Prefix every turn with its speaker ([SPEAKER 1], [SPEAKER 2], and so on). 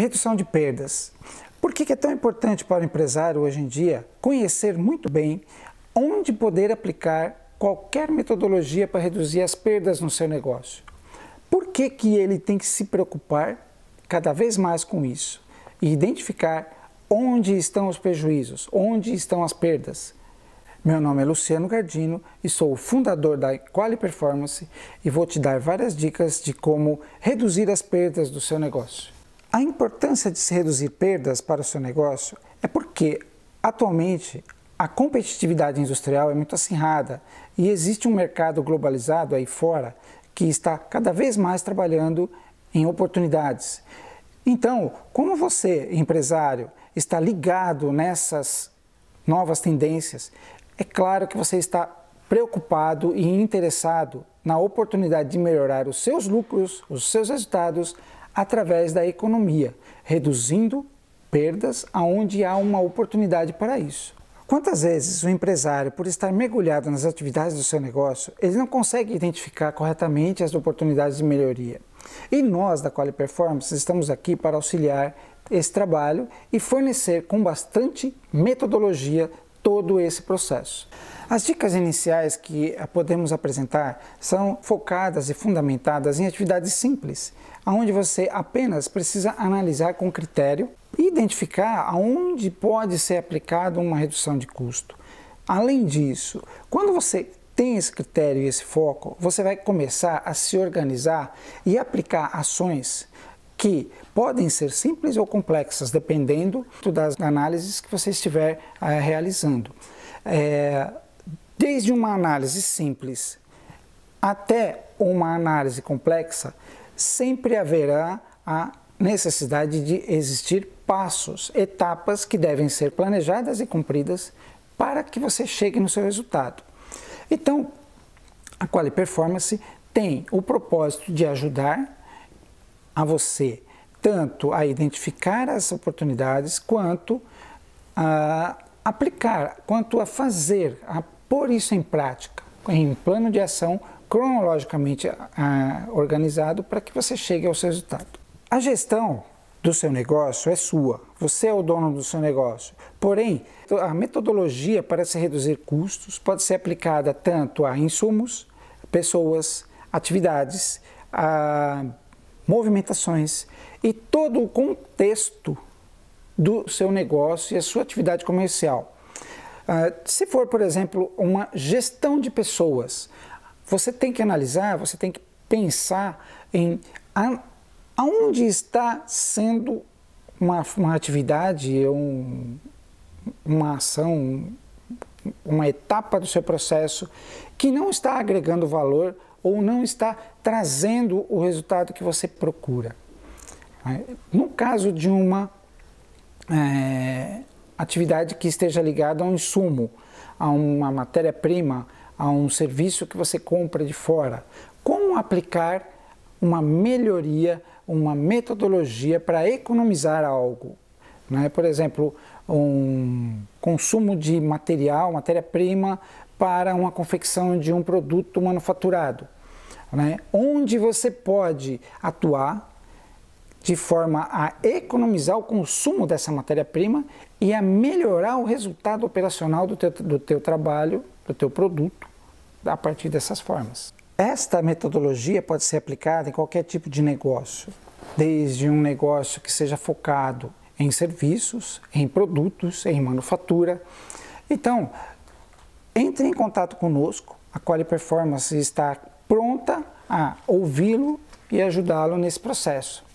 [SPEAKER 1] Redução de perdas. Por que é tão importante para o empresário hoje em dia conhecer muito bem onde poder aplicar qualquer metodologia para reduzir as perdas no seu negócio? Por que, que ele tem que se preocupar cada vez mais com isso e identificar onde estão os prejuízos, onde estão as perdas? Meu nome é Luciano Gardino e sou o fundador da Quali Performance e vou te dar várias dicas de como reduzir as perdas do seu negócio. A importância de se reduzir perdas para o seu negócio é porque, atualmente, a competitividade industrial é muito acirrada e existe um mercado globalizado aí fora que está cada vez mais trabalhando em oportunidades. Então, como você, empresário, está ligado nessas novas tendências, é claro que você está preocupado e interessado na oportunidade de melhorar os seus lucros, os seus resultados, através da economia, reduzindo perdas aonde há uma oportunidade para isso. Quantas vezes o empresário, por estar mergulhado nas atividades do seu negócio, ele não consegue identificar corretamente as oportunidades de melhoria? E nós da Quali Performance estamos aqui para auxiliar esse trabalho e fornecer com bastante metodologia todo esse processo. As dicas iniciais que podemos apresentar são focadas e fundamentadas em atividades simples, onde você apenas precisa analisar com critério e identificar aonde pode ser aplicada uma redução de custo. Além disso, quando você tem esse critério e esse foco, você vai começar a se organizar e aplicar ações que podem ser simples ou complexas, dependendo das análises que você estiver eh, realizando. É, desde uma análise simples até uma análise complexa, sempre haverá a necessidade de existir passos, etapas que devem ser planejadas e cumpridas para que você chegue no seu resultado. Então, a Quali Performance tem o propósito de ajudar a você tanto a identificar as oportunidades quanto a aplicar, quanto a fazer, a pôr isso em prática, em plano de ação cronologicamente ah, organizado para que você chegue ao seu resultado. A gestão do seu negócio é sua, você é o dono do seu negócio. Porém, a metodologia para se reduzir custos pode ser aplicada tanto a insumos, pessoas, atividades, a movimentações e todo o contexto do seu negócio e a sua atividade comercial. Uh, se for, por exemplo, uma gestão de pessoas, você tem que analisar, você tem que pensar em a, aonde está sendo uma, uma atividade, um, uma ação, uma etapa do seu processo que não está agregando valor ou não está trazendo o resultado que você procura. Né? No caso de uma é, atividade que esteja ligada a um insumo, a uma matéria-prima, a um serviço que você compra de fora, como aplicar uma melhoria, uma metodologia para economizar algo? Né? Por exemplo, um consumo de material, matéria-prima para uma confecção de um produto manufaturado, né? onde você pode atuar de forma a economizar o consumo dessa matéria-prima e a melhorar o resultado operacional do teu, do teu trabalho, do teu produto, a partir dessas formas. Esta metodologia pode ser aplicada em qualquer tipo de negócio, desde um negócio que seja focado em serviços, em produtos, em manufatura. Então, entre em contato conosco, a Quali Performance está pronta a ouvi-lo e ajudá-lo nesse processo.